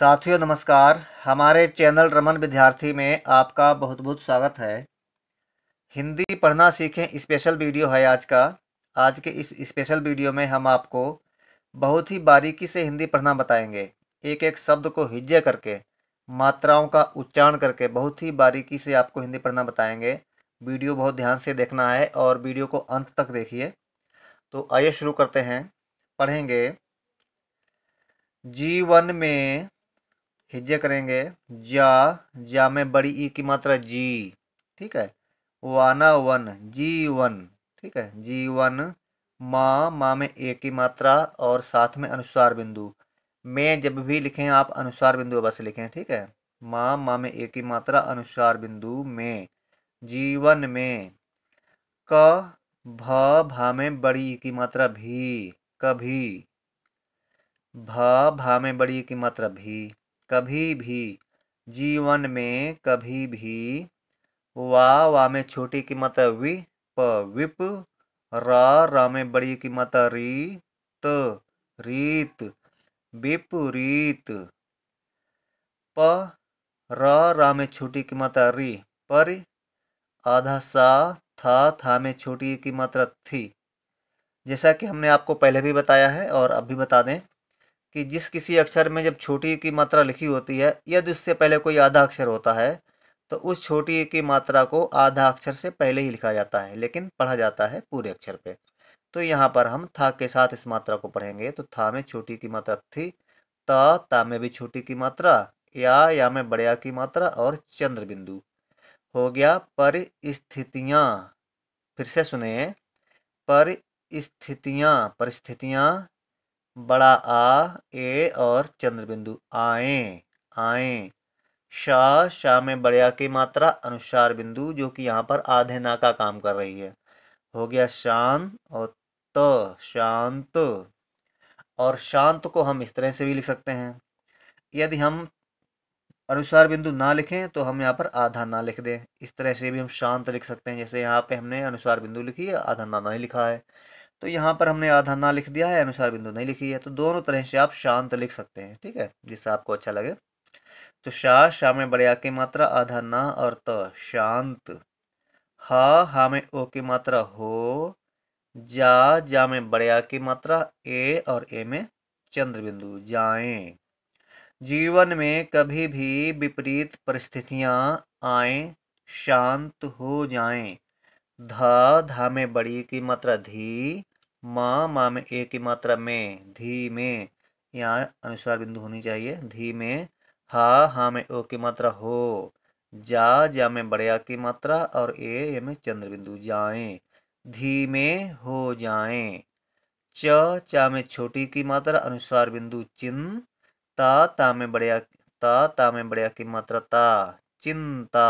साथियों नमस्कार हमारे चैनल रमन विद्यार्थी में आपका बहुत बहुत स्वागत है हिंदी पढ़ना सीखें स्पेशल वीडियो है आज का आज के इस स्पेशल वीडियो में हम आपको बहुत ही बारीकी से हिंदी पढ़ना बताएंगे एक एक शब्द को हिज्जे करके मात्राओं का उच्चारण करके बहुत ही बारीकी से आपको हिंदी पढ़ना बताएंगे वीडियो बहुत ध्यान से देखना है और वीडियो को अंत तक देखिए तो आइए शुरू करते हैं पढ़ेंगे जीवन में हिज्जे करेंगे जा जा में बड़ी ई की मात्रा जी ठीक है वाना वन जी वन ठीक है जी वन माँ माँ में ए की मात्रा और साथ में अनुसार बिंदु में जब भी लिखें आप अनुसार बिंदु बस लिखें ठीक है माँ माँ में ए की मात्रा अनुसार बिंदु में जीवन में क भ भा में बड़ी की मात्रा भी कभी भा भा में बड़ी की मात्रा भी कभी भी जीवन में कभी भी वा वा में छोटी की मत वि प विप रा रा में बड़ी की मत री त रीत विपरीत प र रा में छोटी की मत री पर आधा सा था था में छोटी की मत थी जैसा कि हमने आपको पहले भी बताया है और अब भी बता दें कि जिस किसी अक्षर में जब छोटी की मात्रा लिखी होती है यदि उससे पहले कोई आधा अक्षर होता है तो उस छोटी की मात्रा को आधा अक्षर से पहले ही लिखा जाता है लेकिन पढ़ा जाता है पूरे अक्षर पे तो यहाँ पर हम था के साथ इस मात्रा को पढ़ेंगे तो था में छोटी की मात्रा थी ता ता में भी छोटी की मात्रा या या में बड़िया की मात्रा और चंद्र बिंदु हो गया पर स्थितियाँ फिर से सुने पर स्थितियाँ परिस्थितियाँ बड़ा आ ए और चंद्रबिंदु आए आए शा शा में बड़े आ की मात्रा अनुसार बिंदु जो कि यहाँ पर आधे ना का काम कर रही है हो गया शान और त तो, शांत और शांत को हम इस तरह से भी लिख सकते हैं यदि हम अनुसार बिंदु ना लिखें तो हम यहाँ पर आधा ना लिख दें इस तरह से भी हम शांत लिख सकते हैं जैसे यहाँ पे हमने अनुसार बिंदु लिखी है आधा ना नहीं लिखा है तो यहाँ पर हमने आधा ना लिख दिया है अनुसार बिंदु नहीं लिखी है तो दोनों तरह से आप शांत लिख सकते हैं ठीक है जिससे आपको अच्छा लगे तो शाह शाह में बड़े आ की मात्रा आधा ना और त शांत हा हा में ओ की मात्रा हो जा जा में बड़े आ की मात्रा ए और ए में चंद्र बिंदु जाएं जीवन में कभी भी विपरीत परिस्थितियां आए शांत हो जाएं धा धा में बड़ी की मात्रा धी मा मा में ए की मात्रा में धी में यहाँ अनुसार बिंदु होनी चाहिए धी में हा हा में ओ की मात्रा हो जा जा में बड़े की मात्रा और ए ये में चंद्र बिंदु जाए धी में हो जाए च चा में छोटी की मात्रा अनुसार बिंदु चिन्ह ता ता में बड़े ता ता में बड़े की मात्रा ता चिंता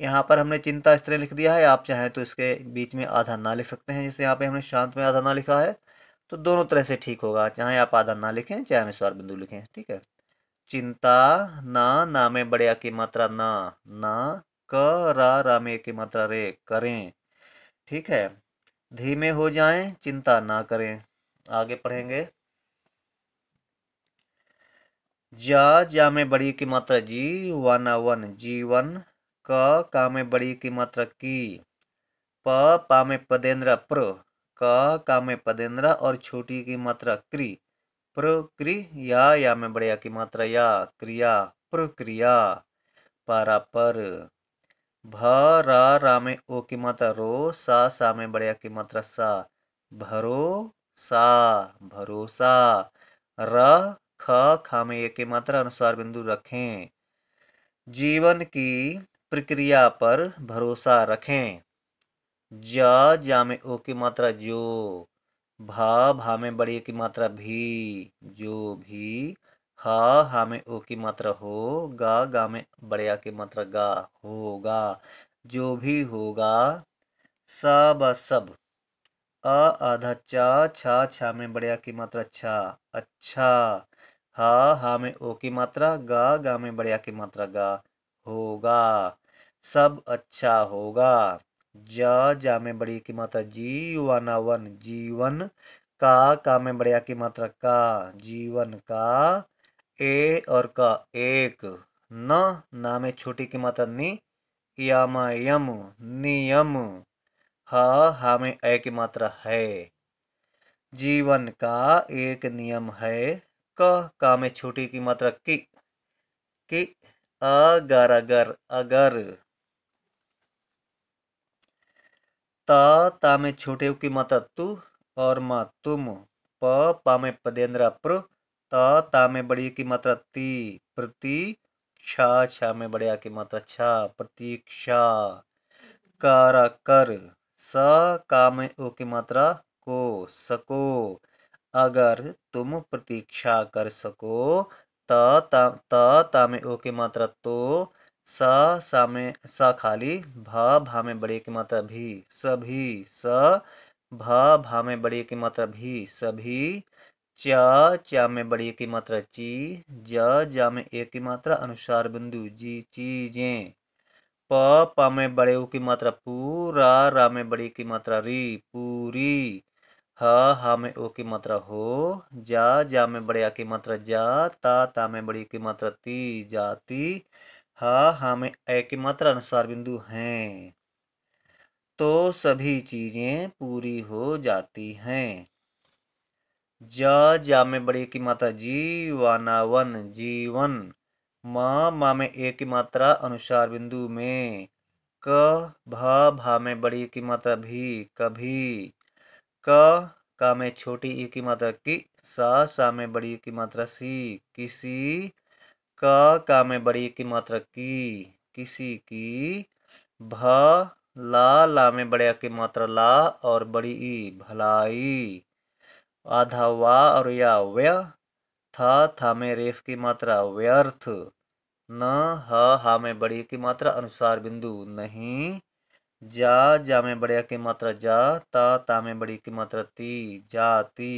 यहाँ पर हमने चिंता इस तरह लिख दिया है आप चाहें तो इसके बीच में आधा ना लिख सकते हैं जैसे यहाँ पे हमने शांत में आधा ना लिखा है तो दोनों तरह से ठीक होगा चाहे आप आधा ना लिखें चाहे अनुस्वार बिंदु लिखें ठीक है चिंता ना ना में बड़े की मात्रा ना ना क रा में की मात्रा रे करें ठीक है धीमे हो जाएं चिंता ना करें आगे पढ़ेंगे जा जा में बड़ी की मात्रा जी वन वन वन क का में बड़ी की मात्रा की प पा में पदेन्द्र प्र क का में पदेन्द्र और छोटी की मात्रा क्री प्रक्रि या या में बड़े की मात्रा या क्रिया प्रक्रिया पारा पर भ रा रा में ओ की मात्रा रो सा सा में बड़े की मात्रा सा भरो सा भरोसा र ख खा में एक मात्रा अनुसार बिंदु रखें जीवन की प्रक्रिया पर भरोसा रखें जा जा में ओ की मात्रा जो भा भा में बड़ी की मात्रा भी जो भी हा हा में ओ की मात्रा हो गा गा में बड़िया की मात्रा गा होगा जो भी होगा सा ब सब अ आधा चा छा छा में बड़िया की मात्रा छा अच्छा हा हा में ओ की मात्रा गा गा में बड़िया की मात्रा गा होगा सब अच्छा होगा ज जा में बड़ी की मात्रा जी वन जीवनावन जीवन का का में बड़े की मात्रा का जीवन का ए और का एक न ना में छोटी की मात्रा नि यामा यम नियम ह हा में ए की मात्रा है जीवन का एक नियम है क का में छोटी की मात्रा की कि अगर अगर अगर ता ता में छोटे की माता तू और माँ तुम प पा में पदेंद्रा प्र ता ता में बड़ी की मात्रा ती प्रति छा छा में बड़े की मात्रा छा प्रतीक्षा कारा कर स का में ओ की मात्रा को सको अगर तुम प्रतीक्षा कर सको त ता में ओ की मात्रा तो सा सा में सा खाली भा भा में बड़े की मात्रा भी सभी स भा भा में बड़े की मात्रा भी सभी चा चा में बड़े की मात्रा ची जा जा में एक की मात्रा अनुसार बिंदु जी चीजें प पा में बड़े की मात्रा पूरा रा में बड़ी की मात्रा री पूरी ह हा में ओ की मात्रा हो जा जा में बड़े आ की मात्रा जा ता ता में बड़ी की मात्रा ती जाती हा हा में ए की मात्रा अनुसार बिंदु हैं तो सभी चीज़ें पूरी हो जाती हैं जा जा में बड़ी की मात्रा जीवानावन जीवन माँ माँ में ए की मात्रा अनुसार बिंदु में क भा भा में बड़ी की मात्रा भी कभी क का में छोटी ई e की मात्रा की सा सा में बड़ी ई e की मात्रा सी किसी का का में बड़ी e की मात्रा की किसी की भ ला ला में बड़े की मात्रा ला और बड़ी ई भलाई आधा वा और या व्य था था में रेफ की मात्रा व्यर्थ न ह हा में बड़ी की मात्रा अनुसार बिंदु नहीं जा जा में बड़े की मात्रा जा ता ता में बड़ी की मात्रा ती जाती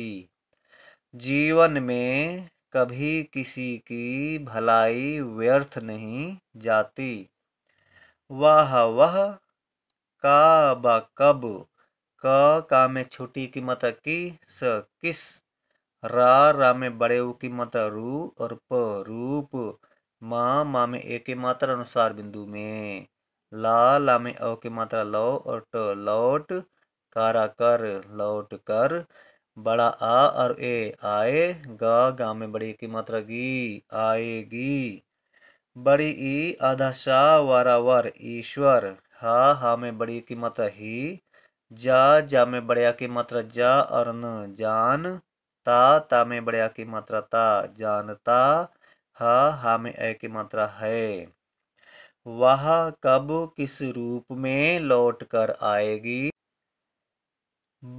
जीवन में कभी किसी की भलाई व्यर्थ नहीं जाती वाह वह का बा कब क का में छोटी की मात्रा की स किस रा रा में बड़े उ की मात्रा रू और प रूप माँ मा में एक मात्रा अनुसार बिंदु में ला ला में ओ की मात्रा लो और ट लौट कारा कर लौट कर बड़ा आ और ए आए गा गा में बड़ी की मात्रा गी आएगी बड़ी ई आधा सा वर ईश्वर हा हा में बड़ी की मात्रा ही जा जा में बड़िया की मात्रा जा और न जान ता ता में बड़िया की मात्रा ता जानता हा हा में ए की मात्रा है वह कब किस रूप में लौट कर आएगी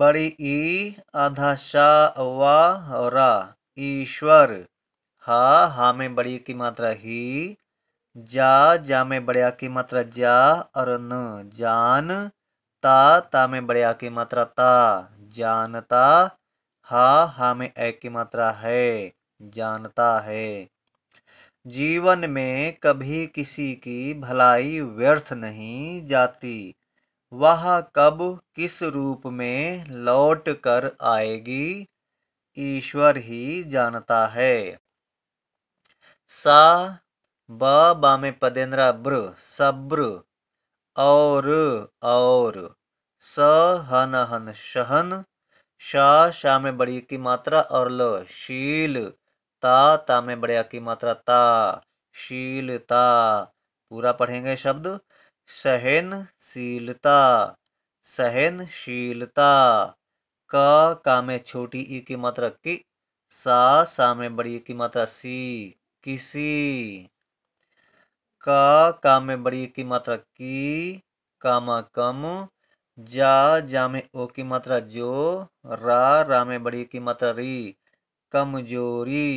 बड़ी ई अधशा व ईश्वर हा हा में बड़ी की मात्रा ही जा जा में बड़िया की मात्रा जा और न जान ता ता में बड़िया की मात्रा ता जानता हा हा में ए की मात्रा है जानता है जीवन में कभी किसी की भलाई व्यर्थ नहीं जाती वह कब किस रूप में लौट कर आएगी ईश्वर ही जानता है सा ब बा में ब्र सब्र और और स हन हन शहन शा शा में बड़ी की मात्रा और ल शील ता ता में बड़े की मात्रा ता शीलता पूरा पढ़ेंगे शब्द सहनशीलता सहनशीलता का का में छोटी ई की मात्रा की सा सा में बड़ी ई की मात्रा सी किसी का का में बड़ी ई की मात्रा की कामा कम जा जा में ओ की मात्रा जो रा रा में बड़ी की मात्रा री कमजोरी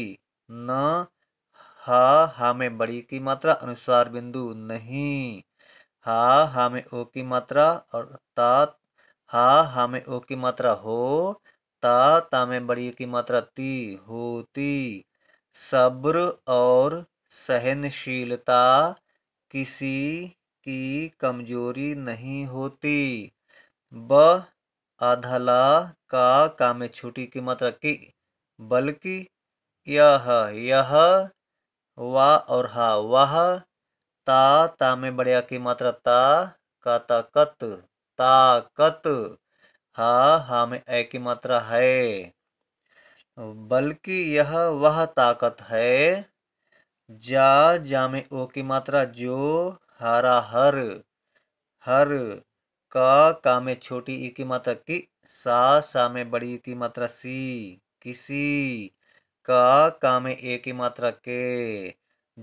न हा हा में बड़ी की मात्रा अनुस्वार बिंदु नहीं हा हा में ओ की मात्रा और ता हा हा में ओ की मात्रा हो ता ता में बड़ी की मात्रा ती होती सब्र और सहनशीलता किसी की कमजोरी नहीं होती ब आधला का का में छोटी की मात्रा की बल्कि यह यह वाह और हा वह ता ता में बड़े की मात्रा ता का ताकत ताकत हा हा में ए की मात्रा है बल्कि यह वह ताकत है जा जा में ओ की मात्रा जो हरा हर हर का का में छोटी ई की मात्रा की सा सा में बड़ी की मात्रा सी किसी का काम एक ही मात्रा के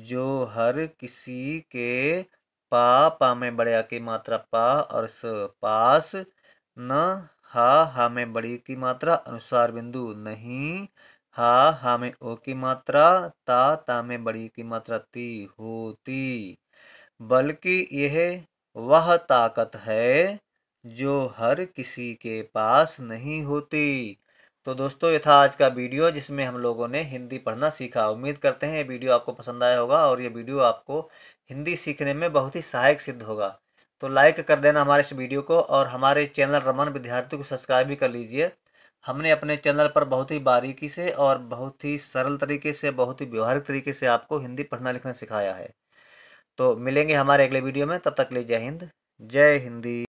जो हर किसी के पा पा में बड़े आ की मात्रा पा और स पास न हा हा में बड़ी की मात्रा अनुसार बिंदु नहीं हा हा में ओ की मात्रा ता ता में बड़ी की मात्रा ती होती बल्कि यह वह ताकत है जो हर किसी के पास नहीं होती तो दोस्तों ये था आज का वीडियो जिसमें हम लोगों ने हिंदी पढ़ना सीखा उम्मीद करते हैं ये वीडियो आपको पसंद आया होगा और ये वीडियो आपको हिंदी सीखने में बहुत ही सहायक सिद्ध होगा तो लाइक कर देना हमारे इस वीडियो को और हमारे चैनल रमन विद्यार्थी को सब्सक्राइब भी कर लीजिए हमने अपने चैनल पर बहुत ही बारीकी से और बहुत ही सरल तरीके से बहुत ही व्यवहारिक तरीके से आपको हिंदी पढ़ना लिखना सिखाया है तो मिलेंगे हमारे अगले वीडियो में तब तक ले जय हिंद जय हिंदी